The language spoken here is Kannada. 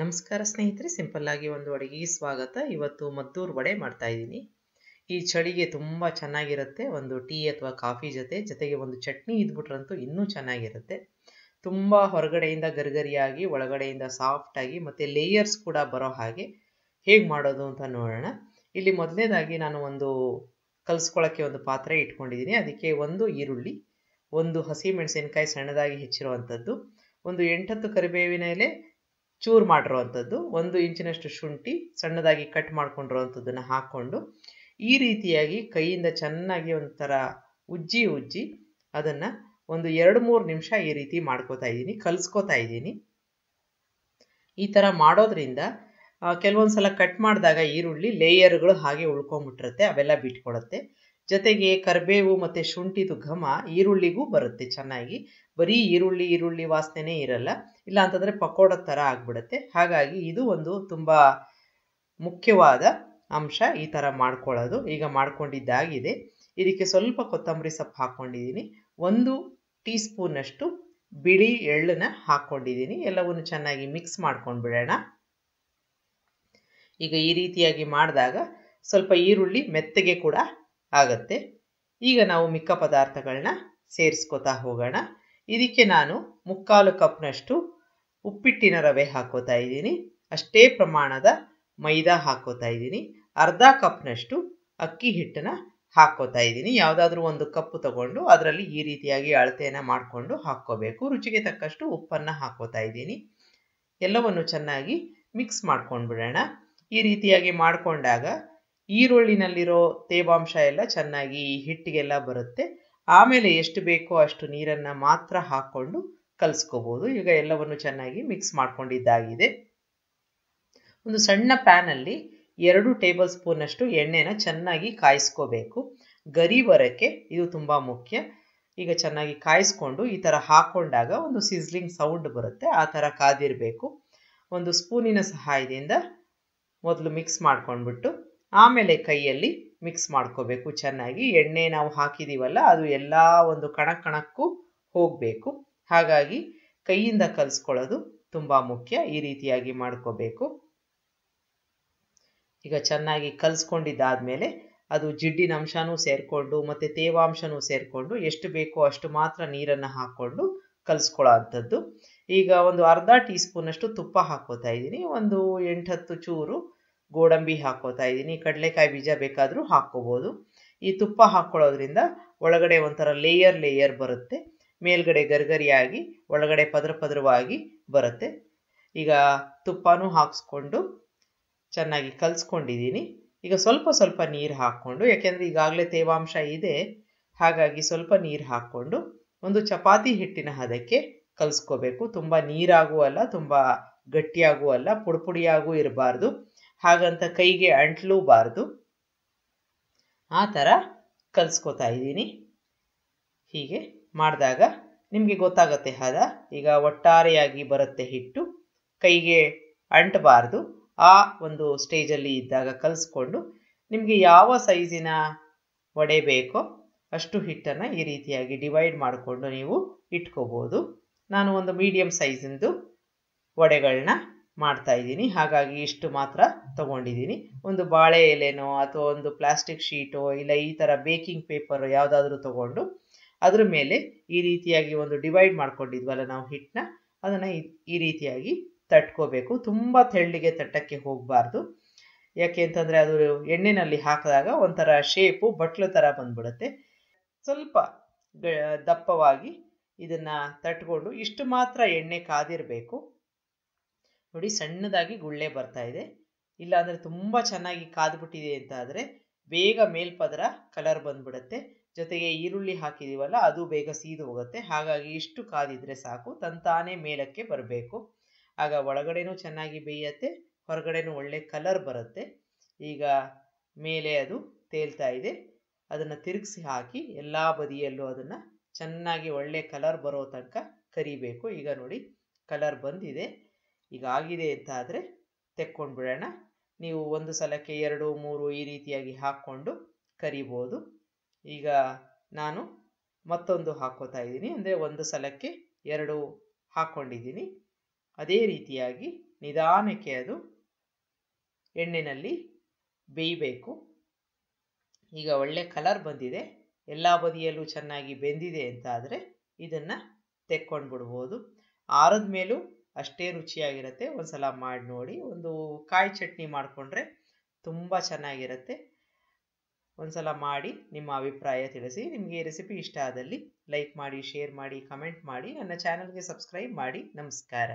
ನಮಸ್ಕಾರ ಸ್ನೇಹಿತರೆ ಸಿಂಪಲ್ಲಾಗಿ ಒಂದು ಅಡುಗೆಗೆ ಸ್ವಾಗತ ಇವತ್ತು ಮದ್ದೂರು ವಡೆ ಮಾಡ್ತಾ ಈ ಚಳಿಗೆ ತುಂಬ ಚೆನ್ನಾಗಿರುತ್ತೆ ಒಂದು ಟೀ ಅಥವಾ ಕಾಫಿ ಜೊತೆ ಜೊತೆಗೆ ಒಂದು ಚಟ್ನಿ ಇದ್ಬಿಟ್ರಂತೂ ಇನ್ನೂ ಚೆನ್ನಾಗಿರುತ್ತೆ ತುಂಬ ಹೊರಗಡೆಯಿಂದ ಗರಿಗರಿಯಾಗಿ ಒಳಗಡೆಯಿಂದ ಸಾಫ್ಟಾಗಿ ಮತ್ತು ಲೇಯರ್ಸ್ ಕೂಡ ಬರೋ ಹಾಗೆ ಹೇಗೆ ಮಾಡೋದು ಅಂತ ನೋಡೋಣ ಇಲ್ಲಿ ಮೊದಲನೇದಾಗಿ ನಾನು ಒಂದು ಕಲಿಸ್ಕೊಳ್ಳೋಕ್ಕೆ ಒಂದು ಪಾತ್ರೆ ಇಟ್ಕೊಂಡಿದ್ದೀನಿ ಅದಕ್ಕೆ ಒಂದು ಈರುಳ್ಳಿ ಒಂದು ಹಸಿ ಮೆಣಸಿನಕಾಯಿ ಸಣ್ಣದಾಗಿ ಹೆಚ್ಚಿರುವಂಥದ್ದು ಒಂದು ಎಂಟತ್ತು ಕರಿಬೇವಿನ ಎಲೆ ಚೂರು ಮಾಡಿರುವಂಥದ್ದು ಒಂದು ಇಂಚಿನಷ್ಟು ಶುಂಠಿ ಸಣ್ಣದಾಗಿ ಕಟ್ ಮಾಡ್ಕೊಂಡಿರುವಂಥದ್ದನ್ನು ಹಾಕ್ಕೊಂಡು ಈ ರೀತಿಯಾಗಿ ಕೈಯಿಂದ ಚೆನ್ನಾಗಿ ಒಂಥರ ಉಜ್ಜಿ ಉಜ್ಜಿ ಅದನ್ನು ಒಂದು ಎರಡು ಮೂರು ನಿಮಿಷ ಈ ರೀತಿ ಮಾಡ್ಕೋತಾ ಇದ್ದೀನಿ ಕಲಿಸ್ಕೋತಾ ಇದ್ದೀನಿ ಈ ಥರ ಮಾಡೋದ್ರಿಂದ ಕೆಲವೊಂದು ಸಲ ಕಟ್ ಮಾಡಿದಾಗ ಈರುಳ್ಳಿ ಲೇಯರ್ಗಳು ಹಾಗೆ ಉಳ್ಕೊಂಬಿಟ್ಟಿರುತ್ತೆ ಅವೆಲ್ಲ ಬಿಟ್ಕೊಡುತ್ತೆ ಜೊತೆಗೆ ಕರಿಬೇವು ಮತ್ತು ಶುಂಠಿದು ಘಮ ಈರುಳ್ಳಿಗೂ ಬರುತ್ತೆ ಚೆನ್ನಾಗಿ ಬರೀ ಈರುಳ್ಳಿ ಈರುಳ್ಳಿ ವಾಸನೆನೇ ಇರಲ್ಲ ಇಲ್ಲ ಅಂತಂದ್ರೆ ಪಕೋಡ ಥರ ಆಗ್ಬಿಡುತ್ತೆ ಹಾಗಾಗಿ ಇದು ಒಂದು ತುಂಬ ಮುಖ್ಯವಾದ ಅಂಶ ಈ ಥರ ಮಾಡ್ಕೊಳ್ಳೋದು ಈಗ ಮಾಡ್ಕೊಂಡಿದ್ದಾಗಿದೆ ಇದಕ್ಕೆ ಸ್ವಲ್ಪ ಕೊತ್ತಂಬರಿ ಸೊಪ್ಪು ಹಾಕ್ಕೊಂಡಿದ್ದೀನಿ ಒಂದು ಟೀ ಸ್ಪೂನಷ್ಟು ಬಿಳಿ ಎಳ್ಳನ್ನ ಹಾಕ್ಕೊಂಡಿದ್ದೀನಿ ಎಲ್ಲವನ್ನು ಚೆನ್ನಾಗಿ ಮಿಕ್ಸ್ ಮಾಡ್ಕೊಂಡು ಬಿಡೋಣ ಈಗ ಈ ರೀತಿಯಾಗಿ ಮಾಡಿದಾಗ ಸ್ವಲ್ಪ ಈರುಳ್ಳಿ ಮೆತ್ತಗೆ ಕೂಡ ಆಗತ್ತೆ ಈಗ ನಾವು ಮಿಕ್ಕ ಪದಾರ್ಥಗಳನ್ನ ಸೇರಿಸ್ಕೋತಾ ಹೋಗೋಣ ಇದಕ್ಕೆ ನಾನು ಮುಕ್ಕಾಲು ಕಪ್ನಷ್ಟು ಉಪ್ಪಿಟ್ಟಿನ ರವೆ ಹಾಕೋತಾ ಇದ್ದೀನಿ ಅಷ್ಟೇ ಪ್ರಮಾಣದ ಮೈದಾ ಹಾಕೋತಾ ಇದ್ದೀನಿ ಅರ್ಧ ಕಪ್ನಷ್ಟು ಅಕ್ಕಿ ಹಿಟ್ಟನ್ನ ಹಾಕೋತಾ ಇದ್ದೀನಿ ಯಾವುದಾದ್ರೂ ಒಂದು ಕಪ್ಪು ತಗೊಂಡು ಅದರಲ್ಲಿ ಈ ರೀತಿಯಾಗಿ ಅಳತೆಯನ್ನು ಮಾಡಿಕೊಂಡು ಹಾಕ್ಕೋಬೇಕು ರುಚಿಗೆ ತಕ್ಕಷ್ಟು ಉಪ್ಪನ್ನು ಹಾಕೋತಾ ಇದ್ದೀನಿ ಎಲ್ಲವನ್ನು ಚೆನ್ನಾಗಿ ಮಿಕ್ಸ್ ಮಾಡ್ಕೊಂಡು ಬಿಡೋಣ ಈ ರೀತಿಯಾಗಿ ಮಾಡಿಕೊಂಡಾಗ ಈರುಳ್ಳಿನಲ್ಲಿರೋ ತೇವಾಂಶ ಎಲ್ಲ ಚೆನ್ನಾಗಿ ಈ ಹಿಟ್ಟಿಗೆಲ್ಲ ಬರುತ್ತೆ ಆಮೇಲೆ ಎಷ್ಟು ಬೇಕೋ ಅಷ್ಟು ನೀರನ್ನು ಮಾತ್ರ ಹಾಕ್ಕೊಂಡು ಕಲಿಸ್ಕೋಬೋದು ಈಗ ಎಲ್ಲವನ್ನು ಚೆನ್ನಾಗಿ ಮಿಕ್ಸ್ ಮಾಡ್ಕೊಂಡಿದ್ದಾಗಿದೆ ಒಂದು ಸಣ್ಣ ಪ್ಯಾನಲ್ಲಿ ಎರಡು ಟೇಬಲ್ ಸ್ಪೂನಷ್ಟು ಎಣ್ಣೆನ ಚೆನ್ನಾಗಿ ಕಾಯಿಸ್ಕೋಬೇಕು ಗರಿ ಬರೋಕ್ಕೆ ಇದು ತುಂಬ ಮುಖ್ಯ ಈಗ ಚೆನ್ನಾಗಿ ಕಾಯಿಸ್ಕೊಂಡು ಈ ಥರ ಹಾಕ್ಕೊಂಡಾಗ ಒಂದು ಸಿಸ್ಲಿಂಗ್ ಸೌಂಡ್ ಬರುತ್ತೆ ಆ ಥರ ಕಾದಿರಬೇಕು ಒಂದು ಸ್ಪೂನಿನ ಸಹಾಯದಿಂದ ಮೊದಲು ಮಿಕ್ಸ್ ಮಾಡ್ಕೊಂಡ್ಬಿಟ್ಟು ಆಮೇಲೆ ಕೈಯಲ್ಲಿ ಮಿಕ್ಸ್ ಮಾಡ್ಕೋಬೇಕು ಚೆನ್ನಾಗಿ ಎಣ್ಣೆ ನಾವು ಹಾಕಿದ್ದೀವಲ್ಲ ಅದು ಎಲ್ಲ ಒಂದು ಕಣ ಕಣಕ್ಕೂ ಹೋಗಬೇಕು ಹಾಗಾಗಿ ಕೈಯಿಂದ ಕಲಿಸ್ಕೊಳ್ಳೋದು ತುಂಬ ಮುಖ್ಯ ಈ ರೀತಿಯಾಗಿ ಮಾಡ್ಕೋಬೇಕು ಈಗ ಚೆನ್ನಾಗಿ ಕಲಿಸ್ಕೊಂಡಿದ್ದಾದಮೇಲೆ ಅದು ಜಿಡ್ಡಿನ ಅಂಶನೂ ಸೇರಿಕೊಂಡು ಮತ್ತು ತೇವಾಂಶನೂ ಸೇರಿಕೊಂಡು ಎಷ್ಟು ಬೇಕೋ ಅಷ್ಟು ಮಾತ್ರ ನೀರನ್ನು ಹಾಕ್ಕೊಂಡು ಕಲಿಸ್ಕೊಳ್ಳೋ ಅಂಥದ್ದು ಈಗ ಒಂದು ಅರ್ಧ ಟೀ ಸ್ಪೂನಷ್ಟು ತುಪ್ಪ ಹಾಕೋತಾ ಇದ್ದೀನಿ ಒಂದು ಎಂಟತ್ತು ಚೂರು ಗೋಡಂಬಿ ಹಾಕೋತಾ ಇದ್ದೀನಿ ಕಡಲೆಕಾಯಿ ಬೀಜ ಬೇಕಾದರೂ ಹಾಕ್ಕೋಬೋದು ಈ ತುಪ್ಪ ಹಾಕ್ಕೊಳ್ಳೋದ್ರಿಂದ ಒಳಗಡೆ ಒಂಥರ ಲೇಯರ್ ಲೇಯರ್ ಬರುತ್ತೆ ಮೇಲ್ಗಡೆ ಗರ್ಗರಿಯಾಗಿ ಒಳಗಡೆ ಪದ್ರ ಪದರವಾಗಿ ಬರುತ್ತೆ ಈಗ ತುಪ್ಪನೂ ಹಾಕಿಸ್ಕೊಂಡು ಚೆನ್ನಾಗಿ ಕಲಿಸ್ಕೊಂಡಿದ್ದೀನಿ ಈಗ ಸ್ವಲ್ಪ ಸ್ವಲ್ಪ ನೀರು ಹಾಕ್ಕೊಂಡು ಯಾಕೆಂದರೆ ಈಗಾಗಲೇ ತೇವಾಂಶ ಇದೆ ಹಾಗಾಗಿ ಸ್ವಲ್ಪ ನೀರು ಹಾಕ್ಕೊಂಡು ಒಂದು ಚಪಾತಿ ಹಿಟ್ಟಿನ ಹದಕ್ಕೆ ಕಲಿಸ್ಕೋಬೇಕು ತುಂಬ ನೀರಾಗೂ ಅಲ್ಲ ತುಂಬ ಗಟ್ಟಿಯಾಗೂ ಅಲ್ಲ ಪುಡಿಪುಡಿಯಾಗೂ ಇರಬಾರ್ದು ಹಾಗಂತ ಕೈಗೆ ಅಂಟ್ಲೂಬಾರ್ದು ಆ ಥರ ಕಲಿಸ್ಕೋತಾ ಇದ್ದೀನಿ ಹೀಗೆ ಮಾಡಿದಾಗ ನಿಮಗೆ ಗೊತ್ತಾಗುತ್ತೆ ಹದ ಈಗ ಒಟ್ಟಾರೆಯಾಗಿ ಬರುತ್ತೆ ಹಿಟ್ಟು ಕೈಗೆ ಅಂಟಬಾರ್ದು ಆ ಒಂದು ಸ್ಟೇಜಲ್ಲಿ ಇದ್ದಾಗ ಕಲಿಸ್ಕೊಂಡು ನಿಮಗೆ ಯಾವ ಸೈಜಿನ ವಡೆ ಬೇಕೋ ಅಷ್ಟು ಹಿಟ್ಟನ್ನು ಈ ರೀತಿಯಾಗಿ ಡಿವೈಡ್ ಮಾಡಿಕೊಂಡು ನೀವು ಇಟ್ಕೋಬೋದು ನಾನು ಒಂದು ಮೀಡಿಯಮ್ ಸೈಜಿಂದು ವಡೆಗಳನ್ನ ಮಾಡ್ತಾ ಇದ್ದೀನಿ ಹಾಗಾಗಿ ಇಷ್ಟು ಮಾತ್ರ ತಗೊಂಡಿದ್ದೀನಿ ಒಂದು ಬಾಳೆ ಎಲೆನೋ ಅಥವಾ ಒಂದು ಪ್ಲಾಸ್ಟಿಕ್ ಶೀಟೋ ಇಲ್ಲ ಈ ಥರ ಬೇಕಿಂಗ್ ಪೇಪರ್ ಯಾವುದಾದ್ರೂ ತಗೊಂಡು ಅದ್ರ ಮೇಲೆ ಈ ರೀತಿಯಾಗಿ ಒಂದು ಡಿವೈಡ್ ಮಾಡ್ಕೊಂಡಿದ್ವಲ್ಲ ನಾವು ಹಿಟ್ಟನ್ನ ಅದನ್ನು ಈ ರೀತಿಯಾಗಿ ತಟ್ಕೋಬೇಕು ತುಂಬ ತೆಳ್ಳಿಗೆ ತಟ್ಟಕ್ಕೆ ಹೋಗಬಾರ್ದು ಯಾಕೆ ಅಂತಂದರೆ ಅದು ಎಣ್ಣೆನಲ್ಲಿ ಹಾಕಿದಾಗ ಒಂಥರ ಶೇಪು ಬಟ್ಲು ಥರ ಬಂದ್ಬಿಡುತ್ತೆ ಸ್ವಲ್ಪ ದಪ್ಪವಾಗಿ ಇದನ್ನು ತಟ್ಕೊಂಡು ಇಷ್ಟು ಮಾತ್ರ ಎಣ್ಣೆ ಕಾದಿರಬೇಕು ನೋಡಿ ಸಣ್ಣದಾಗಿ ಗುಳ್ಳೆ ಬರ್ತಾ ಇದೆ ಇಲ್ಲಾಂದರೆ ತುಂಬ ಚೆನ್ನಾಗಿ ಕಾದ್ಬಿಟ್ಟಿದೆ ಅಂತ ಆದರೆ ಬೇಗ ಮೇಲ್ಪದರ ಕಲರ್ ಬಂದ್ಬಿಡುತ್ತೆ ಜೊತೆಗೆ ಈರುಳ್ಳಿ ಹಾಕಿದೀವಲ್ಲ ಅದು ಬೇಗ ಸೀದು ಹೋಗುತ್ತೆ ಹಾಗಾಗಿ ಇಷ್ಟು ಕಾದಿದ್ರೆ ಸಾಕು ತಂತಾನೇ ಮೇಲಕ್ಕೆ ಬರಬೇಕು ಆಗ ಒಳಗಡೆನೂ ಚೆನ್ನಾಗಿ ಬೇಯತ್ತೆ ಹೊರಗಡೆನೂ ಒಳ್ಳೆ ಕಲರ್ ಬರುತ್ತೆ ಈಗ ಮೇಲೆ ಅದು ತೇಲ್ತಾ ಇದೆ ಅದನ್ನು ತಿರುಗಿಸಿ ಹಾಕಿ ಎಲ್ಲ ಬದಿಯಲ್ಲೂ ಅದನ್ನು ಚೆನ್ನಾಗಿ ಒಳ್ಳೆ ಕಲರ್ ಬರೋ ತನಕ ಕರಿಬೇಕು ಈಗ ನೋಡಿ ಕಲರ್ ಬಂದಿದೆ ಈಗ ಆಗಿದೆ ಅಂತ ಆದರೆ ತೆಕ್ಕೊಂಡು ಬಿಡೋಣ ನೀವು ಒಂದು ಸಲಕ್ಕೆ ಎರಡು ಮೂರು ಈ ರೀತಿಯಾಗಿ ಹಾಕ್ಕೊಂಡು ಕರಿಬೋದು ಈಗ ನಾನು ಮತ್ತೊಂದು ಹಾಕೋತಾ ಇದ್ದೀನಿ ಅಂದರೆ ಒಂದು ಸಲಕ್ಕೆ ಎರಡು ಹಾಕ್ಕೊಂಡಿದ್ದೀನಿ ಅದೇ ರೀತಿಯಾಗಿ ನಿಧಾನಕ್ಕೆ ಅದು ಎಣ್ಣೆಯಲ್ಲಿ ಬೇಯಬೇಕು ಈಗ ಒಳ್ಳೆ ಕಲರ್ ಬಂದಿದೆ ಎಲ್ಲ ಬದಿಯಲ್ಲೂ ಚೆನ್ನಾಗಿ ಬೆಂದಿದೆ ಅಂತಾದರೆ ಇದನ್ನು ತೆಕ್ಕೊಂಡು ಬಿಡ್ಬೋದು ಆರದ ಮೇಲೂ ಅಷ್ಟೇ ರುಚಿಯಾಗಿರುತ್ತೆ ಒಂದ್ಸಲ ಮಾಡಿ ನೋಡಿ ಒಂದು ಕಾಯಿ ಚಟ್ನಿ ಮಾಡಿಕೊಂಡ್ರೆ ತುಂಬ ಚೆನ್ನಾಗಿರುತ್ತೆ ಒಂದ್ಸಲ ಮಾಡಿ ನಿಮ್ಮ ಅಭಿಪ್ರಾಯ ತಿಳಿಸಿ ನಿಮಗೆ ಈ ರೆಸಿಪಿ ಇಷ್ಟ ಆದಲ್ಲಿ ಲೈಕ್ ಮಾಡಿ ಶೇರ್ ಮಾಡಿ ಕಮೆಂಟ್ ಮಾಡಿ ನನ್ನ ಚಾನಲ್ಗೆ ಸಬ್ಸ್ಕ್ರೈಬ್ ಮಾಡಿ ನಮಸ್ಕಾರ